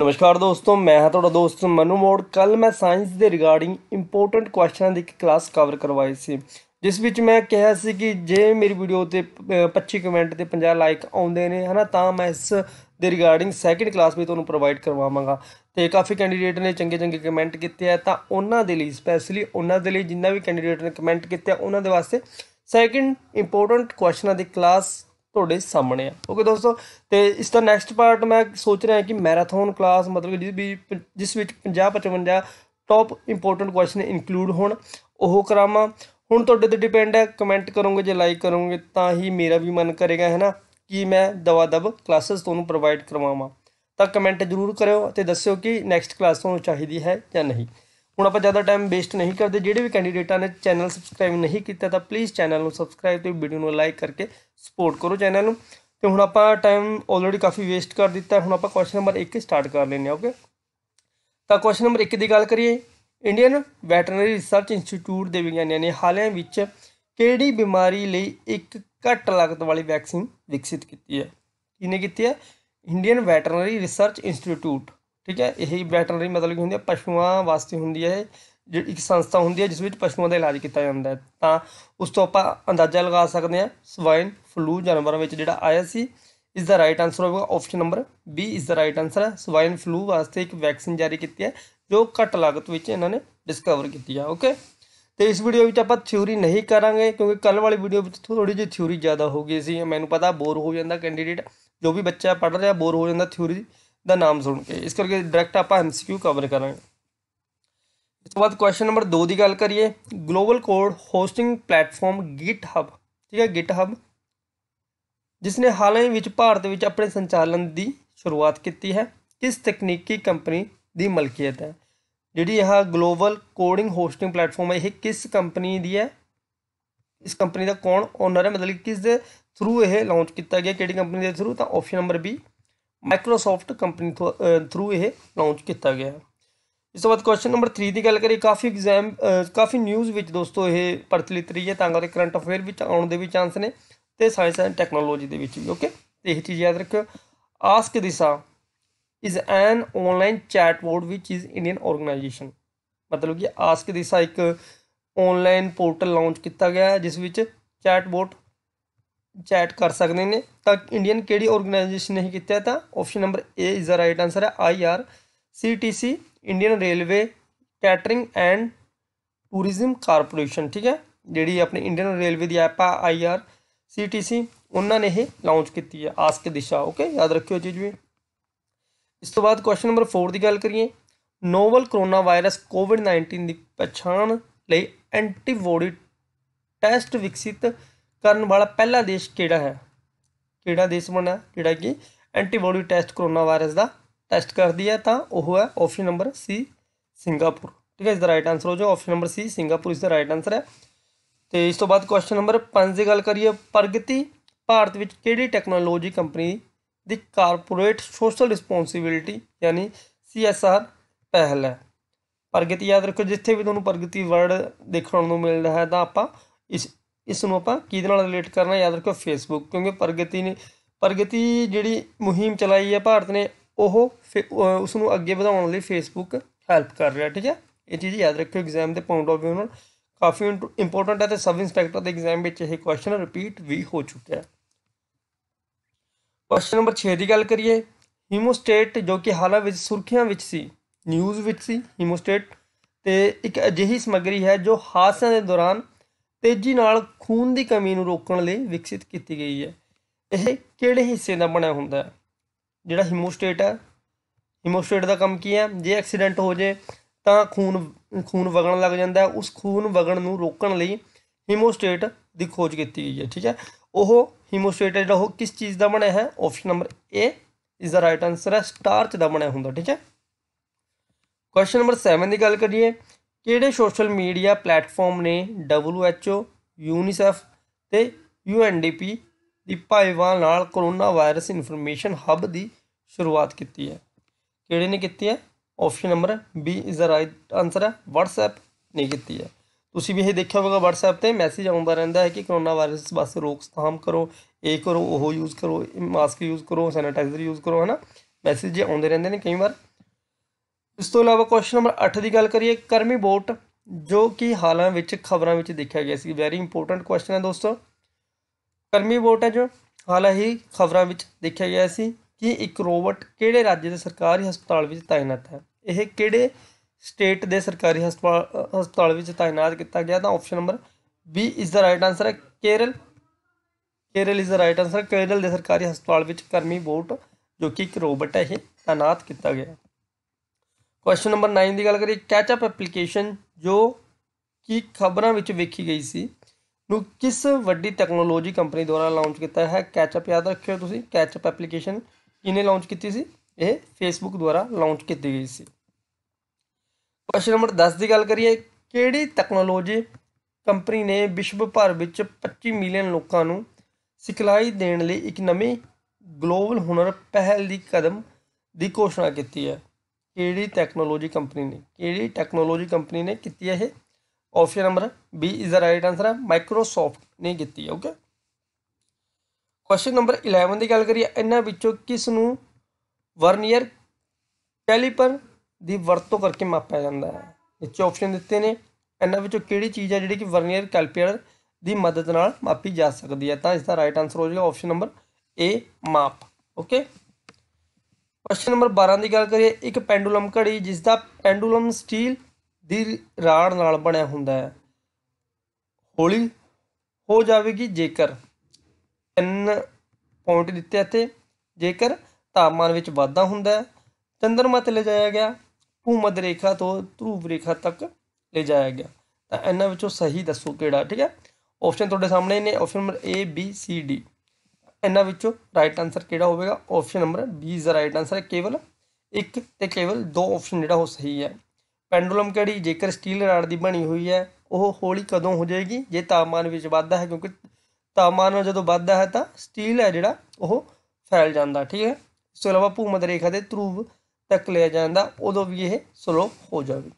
ਨਮਸਕਾਰ ਦੋਸਤੋ ਮੈਂ ਹਾਂ ਤੁਹਾਡਾ ਦੋਸਤ ਮਨੂ ਮੋੜ ਕੱਲ ਮੈਂ ਸਾਇੰਸ ਦੇ ਰਿਗਾਰਡਿੰਗ ਇੰਪੋਰਟੈਂਟ ਕੁਐਸਚਨਾਂ ਦੀ ਇੱਕ ਕਲਾਸ ਕਵਰ ਕਰਵਾਈ ਸੀ ਜਿਸ ਵਿੱਚ ਮੈਂ ਕਿਹਾ ਸੀ ਕਿ ਜੇ ਮੇਰੀ ਵੀਡੀਓ ਤੇ 25 ਕਮੈਂਟ ਤੇ 50 ਲਾਈਕ ਆਉਂਦੇ ਨੇ ਹਨਾ ਤਾਂ ਮੈਂ ਇਸ ਦੇ ਰਿਗਾਰਡਿੰਗ ਸੈਕਿੰਡ ਕਲਾਸ ਵੀ ਤੁਹਾਨੂੰ ਪ੍ਰੋਵਾਈਡ ਕਰਵਾਵਾਂਗਾ ਤੇ ਕਾਫੀ ਕੈਂਡੀਡੇਟ ਨੇ ਚੰਗੇ ਚੰਗੇ ਕਮੈਂਟ ਕੀਤੇ ਆ ਤਾਂ ਉਹਨਾਂ ਦੇ ਲਈ ਸਪੈਸ਼ਲੀ ਉਹਨਾਂ ਦੇ ਲਈ ਜਿੰਨਾ ਵੀ ਕੈਂਡੀਡੇਟ ਨੇ ਕਮੈਂਟ ਕੀਤੇ ਆ ਉਹਨਾਂ ਦੇ ਵਾਸਤੇ ਸੈਕਿੰਡ ਇੰਪੋਰਟੈਂਟ ਕੁਐਸਚਨਾਂ ਦੀ ਕਲਾਸ ਤੁਹਾਡੇ ਸਾਹਮਣੇ ਆ ਓਕੇ ਦੋਸਤੋ ਤੇ ਇਸ ਦਾ ਨੈਕਸਟ ਪਾਰਟ ਮੈਂ ਸੋਚ ਰਿਹਾ ਕਿ ਮੈਰਾਥਨ ਕਲਾਸ ਮਤਲਬ ਜਿਸ ਵੀ ਜਿਸ ਵਿੱਚ 50 55 ਟੌਪ ਇੰਪੋਰਟੈਂਟ ਕੁਐਸਚਨ ਇਨਕਲੂਡ ਹੋਣ ਉਹ ਕਰਾਵਾਂ ਹੁਣ ਤੁਹਾਡੇ ਤੇ ਡਿਪੈਂਡ ਹੈ ਕਮੈਂਟ ਕਰੋਗੇ ਜੇ ਲਾਈਕ ਕਰੋਗੇ ਤਾਂ ਹੀ ਮੇਰਾ ਵੀ ਮਨ ਕਰੇਗਾ ਹੈਨਾ ਕਿ ਮੈਂ ਦਵਾ ਦਬ ਕਲਾਸਸ ਤੁਹਾਨੂੰ ਪ੍ਰੋਵਾਈਡ ਕਰਵਾਵਾਂ ਤਾਂ ਕਮੈਂਟ ਜ਼ਰੂਰ ਕਰਿਓ ਤੇ ਦੱਸਿਓ ਕਿ ਨੈਕਸਟ ਕਲਾਸ ਤੁਹਾਨੂੰ ਚਾਹੀਦੀ ਹੈ ਜਾਂ ਨਹੀਂ ਹੁਣ ਆਪਾਂ ਜ਼ਿਆਦਾ ਟਾਈਮ ਵੇਸਟ ਨਹੀਂ ਕਰਦੇ ਜਿਹੜੇ ਵੀ ਕੈਂਡੀਡੇਟਾਂ ਨੇ ਚੈਨਲ ਸਬਸਕ੍ਰਾਈਬ ਨਹੀਂ ਕੀਤਾ ਤਾਂ ਪਲੀਜ਼ ਚੈਨਲ ਨੂੰ ਸਬਸਕ੍ਰਾਈਬ ਤੇ ਵੀਡੀਓ ਨੂੰ ਲਾਈਕ ਕਰਕੇ ਸਪੋਰਟ ਕਰੋ ਚੈਨਲ ਨੂੰ ਤੇ ਹੁਣ ਆਪਾਂ ਟਾਈਮ ਆਲਰੇਡੀ ਕਾਫੀ ਵੇਸਟ ਕਰ ਦਿੱਤਾ ਹੁਣ ਆਪਾਂ ਕੁਐਸਚਨ ਨੰਬਰ 1 ਸਟਾਰਟ ਕਰ ਲੈਨੇ ਆ ਓਕੇ ਤਾਂ ਕੁਐਸਚਨ ਨੰਬਰ 1 ਦੀ ਗੱਲ ਕਰੀਏ ਇੰਡੀਅਨ ਵੈਟਰਨਰੀ ਰਿਸਰਚ ਇੰਸਟੀਚਿਊਟ ਦੇ ਵਿਗਿਆਨੀਆਂ ਨੇ ਹਾਲਿਆਂ ਵਿੱਚ ਕਿਹੜੀ ਬਿਮਾਰੀ ਲਈ ਇੱਕ ਘੱਟ ਲਾਗਤ ਵਾਲੀ ਵੈਕਸੀਨ ਵਿਕਸਿਤ ਕੀਤੀ ਹੈ ਕਿਨੇ ਕੀਤੀ ਹੈ ਇੰਡੀਅਨ ਵੈਟਰਨਰੀ ਰਿਸਰਚ ਇੰਸਟੀਚਿਊਟ ਠੀਕ ਹੈ ਇਹ ਵੈਟਰਨਰੀ ਮਤਲਬ ਕੀ ਹੁੰਦੀ ਹੈ ਪਸ਼ੂਆਂ ਵਾਸਤੇ ਹੁੰਦੀ ਹੈ ਜਿਹੜੀ ਇੱਕ ਸੰਸਥਾ ਹੁੰਦੀ ਹੈ ਜਿਸ ਵਿੱਚ ਪਸ਼ੂਆਂ ਦਾ ਇਲਾਜ ਕੀਤਾ ਜਾਂਦਾ ਹੈ ਤਾਂ ਉਸ ਤੋਂ ਆਪਾਂ ਅੰਦਾਜ਼ਾ ਲਗਾ ਸਕਦੇ ਹਾਂ ਸਵਾਈਨ ਫਲੂ ਜਾਨਵਰਾਂ ਵਿੱਚ ਜਿਹੜਾ ਆਇਆ ਸੀ ਇਸ ਦਾ ਰਾਈਟ ਆਨਸਰ ਹੋਵੇਗਾ ਆਪਸ਼ਨ ਨੰਬਰ ਬੀ ਇਸ ਦਾ ਰਾਈਟ ਆਨਸਰ ਹੈ ਸਵਾਈਨ ਫਲੂ ਵਾਸਤੇ ਇੱਕ ਵੈਕਸੀਨ ਜਾਰੀ ਕੀਤੀ ਹੈ ਜੋ ਘੱਟ ਲਾਗਤ ਵਿੱਚ ਇਹਨਾਂ ਨੇ ਡਿਸਕਵਰ ਕੀਤੀ ਆ ਓਕੇ ਤੇ ਇਸ ਵੀਡੀਓ ਵਿੱਚ ਆਪਾਂ ਥਿਊਰੀ ਨਹੀਂ ਕਰਾਂਗੇ ਕਿਉਂਕਿ ਕੱਲ ਵਾਲੀ ਵੀਡੀਓ ਵਿੱਚ ਥੋੜੀ ਜਿਹੀ ਥਿਊਰੀ ਜ਼ਿਆਦਾ ਹੋ ਗਈ ਸੀ ਮੈਨੂੰ ਪਤਾ ਬੋਰ ਹੋ ਜਾਂਦਾ ਕੈਂਡੀਡੇਟ ਜੋ ਵੀ ਬੱਚਾ ਪੜ੍ਹ ਰਿਹਾ ਬੋਰ ਹੋ ਜਾਂਦਾ ਥਿਉਰੀ ਦਾ ਨਾਮ ਸੁਣ ਕੇ ਇਸ ਕਰਕੇ ਡਾਇਰੈਕਟ ਆਪਾਂ ਐਮਸੀਕਿਊ ਕਵਰ ਕਰਾਂਗੇ ਇਸ ਤੋਂ ਬਾਅਦ ਕੁਐਸਚਨ ਨੰਬਰ 2 ਦੀ ਗੱਲ ਕਰੀਏ global code hosting platform GitHub ਠੀਕ ਹੈ ਗਿਟਹਬ ਜਿਸ ਨੇ ਹਾਲ ਹੀ ਵਿੱਚ ਭਾਰਤ ਵਿੱਚ ਆਪਣੇ ਸੰਚਾਲਨ ਦੀ ਸ਼ੁਰੂਆਤ ਕੀਤੀ ਹੈ ਕਿਸ ਤਕਨੀਕੀ ਕੰਪਨੀ ਦੀ ਮਲਕੀਅਤ ਹੈ ਜਿਹੜੀ ਇਹ ਗਲੋਬਲ ਕੋਡਿੰਗ ਹੋਸਟਿੰਗ ਪਲੇਟਫਾਰਮ ਹੈ ਇਹ ਕਿਸ ਕੰਪਨੀ ਦੀ ਹੈ ਇਸ ਕੰਪਨੀ ਦਾ ਕੌਣ ਓਨਰ ਹੈ ਮਤਲਬ ਕਿਸ ਦੇ ਥਰੂ ਇਹ ਲਾਂਚ ਕੀਤਾ ਗਿਆ ਕਿਹੜੀ ਕੰਪਨੀ ਦੇ ਥਰੂ ਤਾਂ option number B Microsoft company through ਇਹ ਲਾਂਚ ਕੀਤਾ ਗਿਆ ਇਸ ਤੋਂ ਬਾਅਦ ਕੁਐਸਚਨ ਨੰਬਰ 3 ਦੀ ਗੱਲ ਕਰੀ ਕਾਫੀ ਐਗਜ਼ਾਮ ਕਾਫੀ ਨਿਊਜ਼ ਵਿੱਚ ਦੋਸਤੋ ਇਹ ਪ੍ਰਚਲਿਤ ਰਹੀ ਹੈ ਤਾਂ ਕਰਕੇ ਕਰੰਟ ਅਫੇਅਰ ਵਿੱਚ ਆਉਣ ਦੇ ਵੀ ਚਾਂਸ ਨੇ ਤੇ ਸਾਇੰਸ ਐਂਡ ਟੈਕਨੋਲੋਜੀ ਦੇ ਵਿੱਚ ਵੀ ਓਕੇ ਤੇ ਇਹ ਚੀਜ਼ ਯਾਦ ਰੱਖਿਓ ask Disha is an online board which is Indian organization ਮਤਲਬ ਕਿ ਆਸਕ ਦਿਸਾ ਇੱਕ ਆਨਲਾਈਨ ਪੋਰਟਲ ਲਾਂਚ ਕੀਤਾ ਗਿਆ ਹੈ ਜਿਸ ਵਿੱਚ ਚੈਟਬੋਟ ਚੈਟ ਕਰ ਸਕਦੇ ਨੇ ਤਾਂ ਇੰਡੀਅਨ ਕਿਹੜੀ ਆਰਗੇਨਾਈਜੇਸ਼ਨ ਨੇ ਕੀਤਾ ਤਾਂ option number A is the right answer ਹੈ CTC Indian railway catering and tourism corporation ਠੀਕ ਹੈ ਜਿਹੜੀ ਆਪਣੀ ਇੰਡੀਅਨ ਰੇਲਵੇ ਦੀ ਐਪ ਆ ਸੀਟੀਸੀ ਉਹਨਾਂ ਨੇ ਇਹ ਲਾਂਚ ਕੀਤੀ ਹੈ ਆਸਕ ਦਿਸ਼ਾ ਓਕੇ ਯਾਦ ਰੱਖਿਓ ਚੀਜ਼ ਵੀ ਇਸ ਤੋਂ ਬਾਅਦ ਕੁਐਸਚਨ ਨੰਬਰ 4 ਦੀ ਗੱਲ ਕਰੀਏ ਨੋਵਲ ਕਰੋਨਾ ਵਾਇਰਸ ਕੋਵਿਡ-19 ਦੀ ਪਛਾਣ ਲਈ ਐਂਟੀਬੋਡੀ ਟੈਸਟ ਵਿਕਸਿਤ ਕਰਨ ਵਾਲਾ ਪਹਿਲਾ ਦੇਸ਼ ਕਿਹੜਾ ਹੈ ਕਿਹੜਾ ਦੇਸ਼ ਬਣਾ ਜਿਹੜਾ ਕਿ ਐਂਟੀਬਾਡੀ ਟੈਸਟ ਕੋਰੋਨਾ ਵਾਇਰਸ ਦਾ ਟੈਸਟ ਕਰਦੀ ਹੈ ਤਾਂ ਉਹ ਹੈ ਆਪਸ਼ਨ ਨੰਬਰ ਸੀ ਸਿੰਗਾਪੁਰ ਠੀਕ ਹੈ ਇਸ ਦਾ ਰਾਈਟ ਆਨਸਰ ਹੋ ਜਾ ਆਪਸ਼ਨ ਨੰਬਰ ਸੀ ਸਿੰਗਾਪੁਰ ਇਸ ਦਾ ਰਾਈਟ ਆਨਸਰ ਹੈ ਤੇ ਇਸ ਤੋਂ ਬਾਅਦ ਕੁਐਸਚਨ ਨੰਬਰ 5 ਦੀ ਗੱਲ ਕਰੀਏ ਪ੍ਰਗਤੀ ਭਾਰਤ ਵਿੱਚ ਕਿਹੜੀ ਟੈਕਨੋਲੋਜੀ ਕੰਪਨੀ ਦੀ ਕਾਰਪੋਰੇਟ ਸੋਸ਼ਲ ਰਿਸਪੌਂਸਿਬਿਲਟੀ ਯਾਨੀ ਸੀਐਸਆਰ ਪਹਿਲ ਹੈ ਪ੍ਰਗਤੀ ਯਾਦ ਰੱਖੋ ਜਿੱਥੇ ਵੀ ਤੁਹਾਨੂੰ ਪ੍ਰਗਤੀ ਵਰਡ ਦੇਖਣ ਨੂੰ ਮਿਲਦਾ ਹੈ ਤਾਂ ਆਪਾਂ ਇਸ ਇਸ ਨੂੰ ਆਪਾਂ ਕਿਹਦੇ ਨਾਲ ਰਿਲੇਟ ਕਰਨਾ ਯਾਦ ਰੱਖੋ ਫੇਸਬੁੱਕ ਕਿਉਂਕਿ ਪ੍ਰਗਤੀ ਨੇ ਪ੍ਰਗਤੀ ਜਿਹੜੀ ਮੁਹਿੰਮ ਚਲਾਈ ਹੈ ਭਾਰਤ ਨੇ ਉਹ ਉਸ ਨੂੰ ਅੱਗੇ ਵਧਾਉਣ ਲਈ ਫੇਸਬੁੱਕ ਹੈਲਪ ਕਰ ਰਿਹਾ ਠੀਕ ਹੈ ਇਹ ਚੀਜ਼ ਯਾਦ ਰੱਖਿਓ ਐਗਜ਼ਾਮ ਦੇ ਪੁਆਇੰਟ ਆਫ ਵਿਊ ਨਾਲ ਕਾਫੀ ਇੰਪੋਰਟੈਂਟ ਹੈ ਤੇ ਸਬ ਇੰਸਪੈਕਟਰ ਦੇ ਐਗਜ਼ਾਮ ਵਿੱਚ ਇਹ ਕੁਐਸਚਨ ਰਿਪੀਟ ਵੀ ਹੋ ਚੁੱਕਿਆ ਹੈ ਕੁਐਸਚਨ ਨੰਬਰ 6 ਦੀ ਗੱਲ ਕਰੀਏ ਹਿਮੋਸਟੇਟ ਜੋ ਕਿ ਹਾਲਾ ਵਿੱਚ ਸੁਰਖੀਆਂ ਵਿੱਚ ਸੀ ਨਿਊਜ਼ ਵਿੱਚ ਸੀ ਹਿਮੋਸਟੇਟ ਤੇ ਇੱਕ ਅਜਿਹੀ ਸਮੱਗਰੀ ਹੈ ਜੋ ਹਾਦਸਿਆਂ ਦੇ ਦੌਰਾਨ ਤੇਜ਼ੀ ਨਾਲ ਖੂਨ ਦੀ ਕਮੀ ਨੂੰ ਰੋਕਣ ਲਈ ਵਿਕਸਿਤ ਕੀਤੀ ਗਈ ਹੈ ਇਹ ਕਿਹੜੇ ਹਿੱਸੇ ਦਾ ਬਣਿਆ ਹੁੰਦਾ ਹੈ ਜਿਹੜਾ ਹਿਮੋਸਟੇਟ ਹੈ ਹਿਮੋਸਟੇਟ ਦਾ ਕੰਮ ਕੀ ਹੈ ਜੇ ਐਕਸੀਡੈਂਟ ਹੋ ਜੇ ਤਾਂ ਖੂਨ ਖੂਨ ਵਗਣ ਲੱਗ ਜਾਂਦਾ ਉਸ ਖੂਨ ਵਗਣ ਨੂੰ ਰੋਕਣ ਲਈ ਹਿਮੋਸਟੇਟ ਦੀ ਖੋਜ ਕੀਤੀ ਗਈ ਹੈ ਠੀਕ ਹੈ ਉਹ ਹਿਮੋਸਟੇਟ ਜਿਹੜਾ ਉਹ ਕਿਸ ਚੀਜ਼ ਦਾ ਬਣਿਆ ਹੈ option number A is the right answer ਹੈ ਸਟਾਰਚ ਦਾ ਬਣਿਆ ਹੁੰਦਾ ਠੀਕ ਹੈ ਕੁਐਸਚਨ ਨੰਬਰ 7 ਦੀ ਗੱਲ ਕਰੀਏ ਕਿਹੜੇ ਸੋਸ਼ਲ ਮੀਡੀਆ ਪਲੇਟਫਾਰਮ ਨੇ WHO UNICEF ਤੇ UNDP ਦੀ ਭਾਈਵਾਲ ਨਾਲ ਕੋਰੋਨਾ ਵਾਇਰਸ ਇਨਫੋਰਮੇਸ਼ਨ ਹੱਬ ਦੀ ਸ਼ੁਰੂਆਤ ਕੀਤੀ ਹੈ ਕਿਹੜੇ ਨੇ ਕੀਤੀ ਹੈ option number B is the right answer ਹੈ WhatsApp ਨੇ ਕੀਤੀ ਹੈ ਤੁਸੀਂ ਵੀ ਇਹ ਦੇਖਿਆ ਹੋਵੇਗਾ WhatsApp ਤੇ ਮੈਸੇਜ ਆਉਂਦਾ ਰਹਿੰਦਾ ਹੈ ਕਿ ਕੋਰੋਨਾ ਵਾਇਰਸ ਬਸ ਰੋਕਥਾਮ ਕਰੋ ਇਹ ਕਰੋ ਉਹ ਯੂਜ਼ ਕਰੋ ਮਾਸਕ ਯੂਜ਼ ਕਰੋ ਸੈਨੀਟਾਈਜ਼ਰ ਯੂਜ਼ ਕਰੋ ਹਨਾ ਮੈਸੇਜ ਆਉਂਦੇ ਰਹਿੰਦੇ ਨੇ ਕਈ ਵਾਰ ਇਸ ਤੋਂ ਇਲਾਵਾ ਕੁਐਸਚਨ ਨੰਬਰ 8 ਦੀ ਗੱਲ ਕਰੀਏ ਕਰਮੀ ਬੋਟ ਜੋ ਕਿ ਹਾਲਾਂ ਵਿੱਚ ਖਬਰਾਂ ਵਿੱਚ ਦੇਖਿਆ ਗਿਆ ਸੀ ਵੈਰੀ ਇੰਪੋਰਟੈਂਟ ਕੁਐਸਚਨ ਹੈ ਦੋਸਤੋ ਕਰਮੀ ਬੋਟ ਹੈ ਜੋ ਹਾਲਾਂ ਹੀ ਖਬਰਾਂ ਵਿੱਚ ਦੇਖਿਆ ਗਿਆ ਸੀ ਕਿ ਇੱਕ ਰੋਬੋਟ ਕਿਹੜੇ ਰਾਜ ਦੇ ਸਰਕਾਰੀ ਹਸਪਤਾਲ ਵਿੱਚ ਤਾਇਨਾਤ ਹੈ ਇਹ ਕਿਹੜੇ ਸਟੇਟ ਦੇ ਸਰਕਾਰੀ ਹਸਪਤਾਲ ਵਿੱਚ ਤਾਇਨਾਤ ਕੀਤਾ ਗਿਆ ਤਾਂ option number B is the right answer ਹੈ Kerala Kerala is the right answer Kerala ਦੇ ਸਰਕਾਰੀ ਹਸਪਤਾਲ ਵਿੱਚ ਕਰਮੀ ਬੋਟ ਜੋ ਕਿ ਇੱਕ ਰੋਬੋਟ ਹੈ ਇਹ ਤਾਇਨਾਤ ਕੀਤਾ ਗਿਆ ਕੁਐਸਚਨ ਨੰਬਰ 9 ਦੀ ਗੱਲ ਕਰੀਏ ਕੈਚਅਪ ਐਪਲੀਕੇਸ਼ਨ ਜੋ ਕਿ ਖਬਰਾਂ ਵਿੱਚ ਵੇਖੀ ਗਈ ਸੀ ਨੂੰ ਕਿਸ ਵੱਡੀ ਟੈਕਨੋਲੋਜੀ ਕੰਪਨੀ ਦੁਆਰਾ ਲਾਂਚ ਕੀਤਾ ਹੈ ਕੈਚਅਪ ਯਾਦ ਰੱਖਿਓ ਤੁਸੀਂ ਕੈਚਅਪ ਐਪਲੀਕੇਸ਼ਨ ਕਿਨੇ ਲਾਂਚ ਕੀਤੀ ਸੀ ਇਹ ਫੇਸਬੁੱਕ ਦੁਆਰਾ ਲਾਂਚ ਕੀਤੀ ਗਈ ਸੀ ਕੁਐਸਚਨ ਨੰਬਰ 10 ਦੀ ਗੱਲ ਕਰੀਏ ਕਿਹੜੀ ਟੈਕਨੋਲੋਜੀ ਕੰਪਨੀ ਨੇ ਵਿਸ਼ਵ ਭਰ ਵਿੱਚ 25 ਮਿਲੀਅਨ ਲੋਕਾਂ ਨੂੰ ਸਿਖਲਾਈ ਦੇਣ ਲਈ ਇੱਕ ਨਵੀਂ ਗਲੋਬਲ ਹੁਨਰ ਪਹਿਲ ਦੀ ਕਦਮ ਦੀ ਘੋਸ਼ਣਾ ਕੀਤੀ ਹੈ ਕਿਹੜੀ ਟੈਕਨੋਲੋਜੀ ਕੰਪਨੀ ਨੇ ਕਿਹੜੀ ਟੈਕਨੋਲੋਜੀ ਕੰਪਨੀ ਨੇ ਕੀਤੀ ਹੈ ਇਹ option number B is the right answer ਹੈ ਮਾਈਕਰੋਸਾਫਟ ਨੇ ਕੀਤੀ ਹੈ ਓਕੇ ਕੁਐਸਚਨ ਨੰਬਰ 11 ਦੀ ਗੱਲ ਕਰੀਏ ਇਹਨਾਂ ਵਿੱਚੋਂ ਕਿਸ ਨੂੰ ਵਰਨੀਅਰ ਕੈਲੀਪਰ ਦੀ ਵਰਤੋਂ ਕਰਕੇ ਮਾਪਿਆ ਜਾਂਦਾ ਹੈ ਇੱਥੇ ਆਪਸ਼ਨ ਦਿੱਤੇ ਨੇ ਇਹਨਾਂ ਵਿੱਚੋਂ ਕਿਹੜੀ ਚੀਜ਼ ਹੈ ਜਿਹੜੀ ਕਿ ਵਰਨੀਅਰ ਕੈਲੀਪਰ ਦੀ ਮਦਦ ਨਾਲ ਮਾਪੀ ਜਾ ਸਕਦੀ ਹੈ ਤਾਂ ਇਸ ਦਾ ਰਾਈਟ ਆਨਸਰ ਹੋ ਜਾਏਗਾ ਆਪਸ਼ਨ ਨੰਬਰ ਏ ਮਾਪ ਓਕੇ ਪ੍ਰਸ਼ਨ ਨੰਬਰ 12 ਦੀ ਗੱਲ ਕਰੀਏ ਇੱਕ ਪੈਂਡੂਲਮ ਘੜੀ ਜਿਸ ਦਾ ਪੈਂਡੂਲਮ ਸਟੀਲ ਦੀ ਰਾੜ ਨਾਲ ਬਣਿਆ ਹੁੰਦਾ ਹੈ ਹੌਲੀ ਹੋ ਜਾਵੇਗੀ ਜੇਕਰ ਤਿੰਨ ਪੁਆਇੰਟ ਦਿੱਤੇ ਅਤੇ ਜੇਕਰ ਤਾਪਮਾਨ ਵਿੱਚ ਵਾਧਾ ਹੁੰਦਾ ਹੈ ਚੰਦਰਮਾ ਤੇ ਲੈ ਜਾਇਆ ਗਿਆ ਭੂਮਧ ਰੇਖਾ ਤੋਂ ਧਰੂਵ ਰੇਖਾ ਤੱਕ ਲੈ ਜਾਇਆ ਗਿਆ ਤਾਂ ਇਹਨਾਂ ਵਿੱਚੋਂ ਸਹੀ ਦੱਸੋ ਕਿਹੜਾ ਠੀਕ ਹੈ ਆਪਸ਼ਨ ਤੁਹਾਡੇ ਸਾਹਮਣੇ ਨੇ option number A B C D ਇਹਨਾਂ ਵਿੱਚੋਂ ਰਾਈਟ ਆਨਸਰ ਕਿਹੜਾ ਹੋਵੇਗਾ option number B is the right answer ਕੇਵਲ ਇੱਕ ਤੇ ਕੇਵਲ ਦੋ ਆਪਸ਼ਨ ਜਿਹੜਾ ਉਹ ਸਹੀ ਹੈ ਪੈਂਡੂਲਮ ਕਿਹੜੀ ਜੇਕਰ ਸਟੀਲ ਰਾਡ ਦੀ ਬਣੀ ਹੋਈ ਹੈ ਉਹ ਹੌਲੀ ਕਦੋਂ ਹੋ ਜਾਏਗੀ ਜੇ ਤਾਪਮਾਨ ਵਿੱਚ ਵਾਧਾ ਹੈ ਕਿਉਂਕਿ ਤਾਪਮਾਨ ਜਦੋਂ ਵਧਦਾ ਹੈ ਤਾਂ ਸਟੀਲ ਹੈ ਜਿਹੜਾ ਉਹ ਫੈਲ ਜਾਂਦਾ ਠੀਕ ਹੈ ਇਸ ਤੋਂ ਇਲਾਵਾ ਭੂਮਦ ਰੇਖਾ ਦੇ ਧਰੂਵ ਤੱਕ ਲਿਆ ਜਾਂਦਾ ਉਦੋਂ ਵੀ ਇਹ ਸਲੋਪ ਹੋ ਜਾਵੇ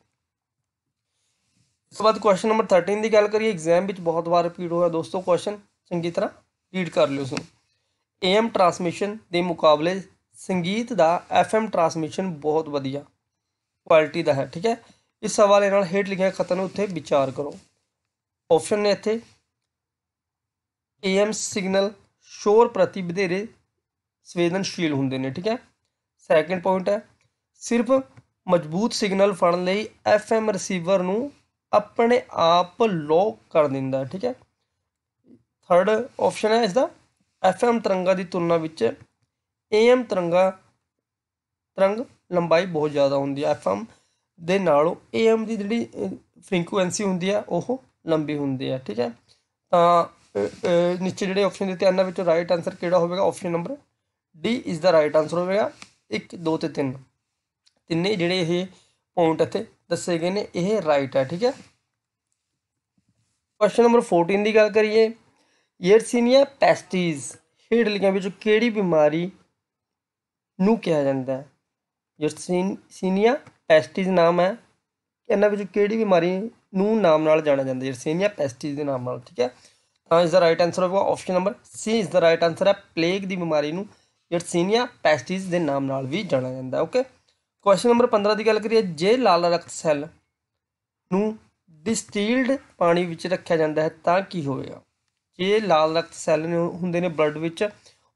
ਇਸ ਤੋਂ ਬਾਅਦ ਕੁਐਸਚਨ ਨੰਬਰ 13 ਦੀ ਗੱਲ ਕਰੀਏ ਐਗਜ਼ਾਮ ਵਿੱਚ ਬਹੁਤ ਵਾਰ ਰਿਪੀਟ ਹੋਇਆ ਦੋਸਤੋ ਕੁਐਸਚਨ ਚੰਗੀ ਤਰ੍ਹਾਂ ਰੀਡ ਕਰ ਲਿਓ ਸੋ AM ਟਰਾਂਸਮਿਸ਼ਨ ਦੇ ਮੁਕਾਬਲੇ ਸੰਗੀਤ ਦਾ FM ਟਰਾਂਸਮਿਸ਼ਨ ਬਹੁਤ ਵਧੀਆ ਕੁਆਲਿਟੀ ਦਾ ਹੈ ਠੀਕ ਹੈ ਇਸ ਹਵਾਲੇ ਨਾਲ ਹੇਠ ਲਿਖਿਆ ਖਤਾਂ ਨੂੰ ਉੱਥੇ ਵਿਚਾਰ ਕਰੋ ਆਪਸ਼ਨ ਨੇ ਇੱਥੇ AM ਸਿਗਨਲ ਸ਼ੋਰ ਪ੍ਰਤੀ ਵਧੇਰੇ ਸੰਵੇਦਨਸ਼ੀਲ ਹੁੰਦੇ ਨੇ ਠੀਕ ਹੈ ਸੈਕੰਡ ਪੁਆਇੰਟ ਹੈ ਸਿਰਫ ਮਜ਼ਬੂਤ ਸਿਗਨਲ ਫੜਨ ਲਈ FM ਰਿਸੀਵਰ ਨੂੰ ਆਪਣੇ ਆਪ ਲੋਕ ਕਰ ਦਿੰਦਾ ਠੀਕ ਹੈ ਥਰਡ ਆਪਸ਼ਨ ਹੈ ਇਸ ਦਾ ਐਫਐਮ ਤਰੰਗਾਂ ਦੀ ਤੁਲਨਾ ਵਿੱਚ ਏਐਮ ਤਰੰਗਾਂ ਤਰੰਗ ਲੰਬਾਈ ਬਹੁਤ ਜ਼ਿਆਦਾ ਹੁੰਦੀ ਹੈ ਐਫਐਮ ਦੇ ਨਾਲੋਂ ਏਐਮ ਦੀ ਜਿਹੜੀ ਫ੍ਰੀਕੁਐਂਸੀ ਹੁੰਦੀ ਆ ਉਹ ਲੰਬੀ ਹੁੰਦੀ ਹੈ ਠੀਕ ਹੈ ਤਾਂ ਨੀਚੇ ਜਿਹੜੇ ਆਪਸ਼ਨ ਦਿੱਤੇ ਹਨ ਵਿੱਚੋਂ ਰਾਈਟ ਆਨਸਰ ਕਿਹੜਾ ਹੋਵੇਗਾ option number D is the right answer ਹੋਵੇਗਾ 1 2 ਤੇ 3 ਤਿੰਨੇ ਜਿਹੜੇ ਇਹ ਪੁਆਇੰਟ ਇੱਥੇ ਦੱਸੇ ਗਏ ਨੇ ਇਹ ਰਾਈਟ ਹੈ ਠੀਕ ਹੈ ਕੁਐਸਚਨ ਨੰਬਰ 14 ਦੀ ਗੱਲ ਕਰੀਏ ਯਰਸੀਨੀਆ ਪੈਸਟੀਜ਼ ਹੇਠਲੀਆਂ ਵਿੱਚ ਕਿਹੜੀ ਬਿਮਾਰੀ ਨੂੰ ਕਿਹਾ ਜਾਂਦਾ ਹੈ ਯਰਸੀਨੀਆ ਪੈਸਟਿਸ ਨਾਮ ਹੈ ਇਹਨਾਂ ਵਿੱਚ ਕਿਹੜੀ ਬਿਮਾਰੀ ਨੂੰ ਨਾਮ ਨਾਲ ਜਾਣਿਆ ਜਾਂਦਾ ਯਰਸੀਨੀਆ ਪੈਸਟਿਸ ਦੇ ਨਾਮ ਨਾਲ ਠੀਕ ਹੈ ਤਾਂ ਇਸ ਦਾ ਰਾਈਟ ਆਨਸਰ ਹੋਵੇਗਾ ਆਪਸ਼ਨ ਨੰਬਰ ਸੀ ਇਸ ਦਾ ਰਾਈਟ ਆਨਸਰ ਹੈ ਪਲੇਗ ਦੀ ਬਿਮਾਰੀ ਨੂੰ ਯਰਸੀਨੀਆ ਪੈਸਟਿਸ ਦੇ ਨਾਮ ਨਾਲ ਵੀ ਜਾਣਿਆ ਜਾਂਦਾ ਓਕੇ ਕੁਐਸਚਨ ਨੰਬਰ 15 ਦੀ ਗੱਲ ਕਰੀਏ ਜੇ ਲਾਲ ਰਕਤ ਸੈੱਲ ਨੂੰ ਡਿਸਟਿਲਡ ਪਾਣੀ ਵਿੱਚ ਰੱਖਿਆ ਜਾਂਦਾ ਹੈ ਤਾਂ ਕੀ ਹੋਵੇਗਾ ਜੇ ਲਾਲ ਰਕਤ ਸੈੱਲ ਨੇ ਹੁੰਦੇ ਨੇ ਬਲੱਡ ਵਿੱਚ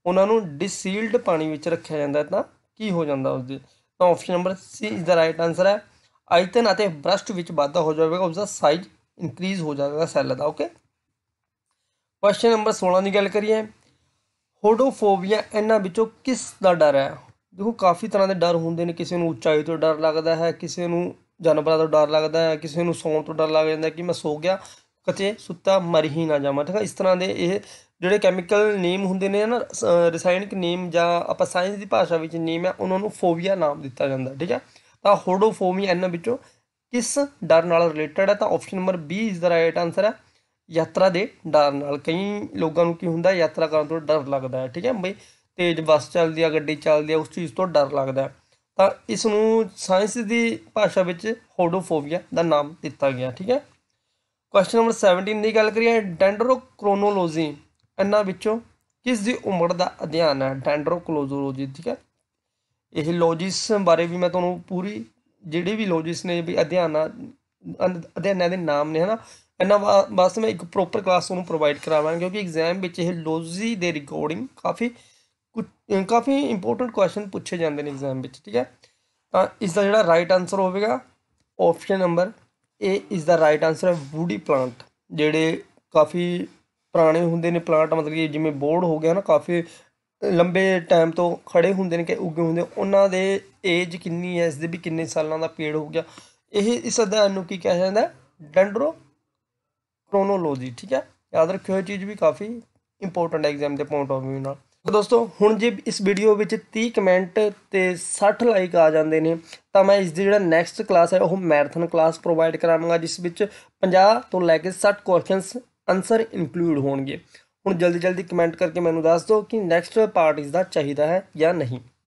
ਉਹਨਾਂ ਨੂੰ ਡਿਸੀਲਡ ਪਾਣੀ ਵਿੱਚ ਰੱਖਿਆ ਜਾਂਦਾ ਤਾਂ ਕੀ ਹੋ ਜਾਂਦਾ ਉਸਦੇ ਤਾਂ option number C is the right answer ਹੈ ਆਇਤਨ ਅਤੇ ਬ੍ਰਸਟ ਵਿੱਚ ਵਾਧਾ ਹੋ ਜਾਵੇਗਾ ਉਸਦਾ ਸਾਈਜ਼ ਇਨਕਰੀਜ਼ ਹੋ ਜਾਵੇਗਾ ਸੈੱਲ ਦਾ ਓਕੇ ਕੁਐਸਚਨ ਨੰਬਰ 16 ਦੀ ਗੱਲ ਕਰੀਏ ਹੋਡੋਫੋਬੀਆ ਇਹਨਾਂ ਵਿੱਚੋਂ ਕਿਸ ਦਾ ਡਰ ਹੈ ਦੇਖੋ ਕਾਫੀ ਤਰ੍ਹਾਂ ਦੇ ਡਰ ਹੁੰਦੇ ਨੇ ਕਿਸੇ ਨੂੰ ਉਚਾਈ ਤੋਂ ਡਰ ਲੱਗਦਾ ਹੈ ਕਿਸੇ ਨੂੰ ਜਾਨਵਰਾਂ ਤੋਂ ਡਰ ਲੱਗਦਾ ਹੈ ਕਿਸੇ ਨੂੰ ਸੌਣ ਤੋਂ ਡਰ ਲੱਗ ਜਾਂਦਾ ਕਿ ਮੈਂ ਸੋ ਗਿਆ ਬੱਚੇ ਸੁੱਤਾ ਮਰ ਹੀ ਨਾ ਜਾਵਾਂ ਠੀਕ ਹੈ ਇਸ ਤਰ੍ਹਾਂ ਦੇ ਇਹ ਜਿਹੜੇ ਕੈਮੀਕਲ ਨੇਮ ਹੁੰਦੇ ਨੇ ਨਾ ਰਸਾਇਣਿਕ ਨੇਮ ਜਾਂ ਆਪਾਂ ਸਾਇੰਸ ਦੀ ਭਾਸ਼ਾ ਵਿੱਚ ਨੇਮ ਹੈ ਉਹਨਾਂ ਨੂੰ ਫੋਬੀਆ ਨਾਮ ਦਿੱਤਾ ਜਾਂਦਾ ਠੀਕ ਹੈ ਤਾਂ ਹੋਡੋਫੋਬੀਆ ਇਹਨਾਂ ਵਿੱਚੋਂ ਕਿਸ ਡਰ ਨਾਲ ਰਿਲੇਟਡ ਹੈ ਤਾਂ ਆਪਸ਼ਨ ਨੰਬਰ B ਇਸ ਦਾ ਰਾਈਟ ਆਨਸਰ ਹੈ ਯਾਤਰਾ ਦੇ ਡਰ ਨਾਲ ਕਈ ਲੋਕਾਂ ਨੂੰ ਕੀ ਹੁੰਦਾ ਯਾਤਰਾ ਕਰਨ ਤੋਂ ਡਰ ਲੱਗਦਾ ਹੈ ਠੀਕ ਹੈ ਬਈ ਤੇਜ਼ ਬੱਸ ਚੱਲਦੀ ਆ ਗੱਡੀ ਚੱਲਦੀ ਆ ਉਸ ਚੀਜ਼ ਤੋਂ ਡਰ ਲੱਗਦਾ ਹੈ ਤਾਂ ਇਸ ਨੂੰ ਸਾਇੰਸ ਦੀ ਭਾਸ਼ਾ ਵਿੱਚ ਹੋਡੋਫੋਬੀਆ ਦਾ ਨਾਮ ਦਿੱਤਾ ਗਿਆ ਠੀਕ ਹੈ ਕੁਐਸਚਨ ਨੰਬਰ 17 ਦੀ ਗੱਲ ਕਰੀਏ ਡੈਂਡਰੋਕ੍ਰੋਨੋਲੋਜੀ ਇਹਨਾਂ ਵਿੱਚੋਂ ਕਿਸ ਦੀ ਉਮਰ ਦਾ ਅਧਿਐਨ ਹੈ ਡੈਂਡਰੋਕ੍ਰੋਨੋਲੋਜੀ ਠੀਕ ਹੈ ਇਹ ਲੋਜਿਸ ਬਾਰੇ ਵੀ ਮੈਂ ਤੁਹਾਨੂੰ ਪੂਰੀ ਜਿਹੜੇ ਵੀ ਲੋਜਿਸ ਨੇ ਵੀ ਅਧਿਐਨ ਅਧਿਐਨਾਂ ਦੇ ਨਾਮ ਨੇ ਹਨਾ ਇਹਨਾਂ ਵਾਸਤੇ ਮੈਂ ਇੱਕ ਪ੍ਰੋਪਰ ਕਲਾਸ ਤੁਹਾਨੂੰ ਪ੍ਰੋਵਾਈਡ ਕਰਾਵਾਂਗਾ ਕਿਉਂਕਿ ਐਗਜ਼ਾਮ ਵਿੱਚ ਇਹ ਲੋਜੀ ਦੇ ਰਿਕਾਰਡਿੰਗ ਕਾਫੀ ਕਾਫੀ ਇੰਪੋਰਟੈਂਟ ਕੁਐਸਚਨ ਪੁੱਛੇ ਜਾਂਦੇ ਨੇ ਐਗਜ਼ਾਮ ਵਿੱਚ ਠੀਕ ਹੈ ਤਾਂ ਇਸ ਦਾ ਜਿਹੜਾ ਰਾਈਟ ਆਨਸਰ ਹੋਵੇਗਾ ਆਪਸ਼ਨ ਨੰਬਰ ਇਹ ਇਸ ਦਾ ਰਾਈਟ ਆਨਸਰ ਹੈ ਵੂਡੀ ਪਲਾਂਟ ਜਿਹੜੇ ਕਾਫੀ ਪੁਰਾਣੇ ਹੁੰਦੇ ਨੇ ਪਲਾਂਟ ਮਤਲਬ ਕਿ ਜਿਵੇਂ ਬੋਰਡ ਹੋ ਗਿਆ ਨਾ ਕਾਫੀ ਲੰਬੇ ਟਾਈਮ ਤੋਂ ਖੜੇ ਹੁੰਦੇ ਨੇ ਕਿ ਉੱਗੇ ਹੁੰਦੇ ਉਹਨਾਂ ਦੇ ਏਜ ਕਿੰਨੀ ਹੈ ਇਸ ਦੇ ਵੀ ਕਿੰਨੇ ਸਾਲਾਂ ਦਾ ਪੇੜ ਹੋ ਗਿਆ ਇਹ ਇਸ ਅਧਿਐਨ ਨੂੰ ਕੀ ਕਿਹਾ ਜਾਂਦਾ ਡੈਂਡਰੋ ਕ੍ਰੋਨੋਲੋਜੀ ਠੀਕ ਹੈ ਯਾਦ ਰੱਖਿਓ ਇਹ ਚੀਜ਼ ਵੀ ਕਾਫੀ ਇੰਪੋਰਟੈਂਟ ਐਗਜ਼ਾਮ ਦੇ ਪੁਆਇੰਟ ਆਫ ਵਿਊ ਨਾਲ ਦੋਸਤੋ ਹੁਣ ਜੇ ਇਸ ਵੀਡੀਓ ਵਿੱਚ 30 ਕਮੈਂਟ ਤੇ 60 ਲਾਈਕ ਆ ਜਾਂਦੇ ਨੇ ਤਾਂ ਮੈਂ ਇਸ ਦੀ ਜਿਹੜਾ ਨੈਕਸਟ ਕਲਾਸ ਹੈ ਉਹ ਮੈਰਾਥਨ ਕਲਾਸ ਪ੍ਰੋਵਾਈਡ ਕਰਾਵਾਂਗਾ ਜਿਸ ਵਿੱਚ 50 ਤੋਂ ਲੈ ਕੇ 60 ਕੁਐਸਚਨਸ ਆਨਸਰ ਇਨਕਲੂਡ ਹੋਣਗੇ ਹੁਣ ਜਲਦੀ ਜਲਦੀ ਕਮੈਂਟ ਕਰਕੇ ਮੈਨੂੰ ਦੱਸ ਦਿਓ ਕਿ ਨੈਕਸਟ ਪਾਰਟ ਇਸ ਦਾ ਚਾਹੀਦਾ ਹੈ ਜਾਂ ਨਹੀਂ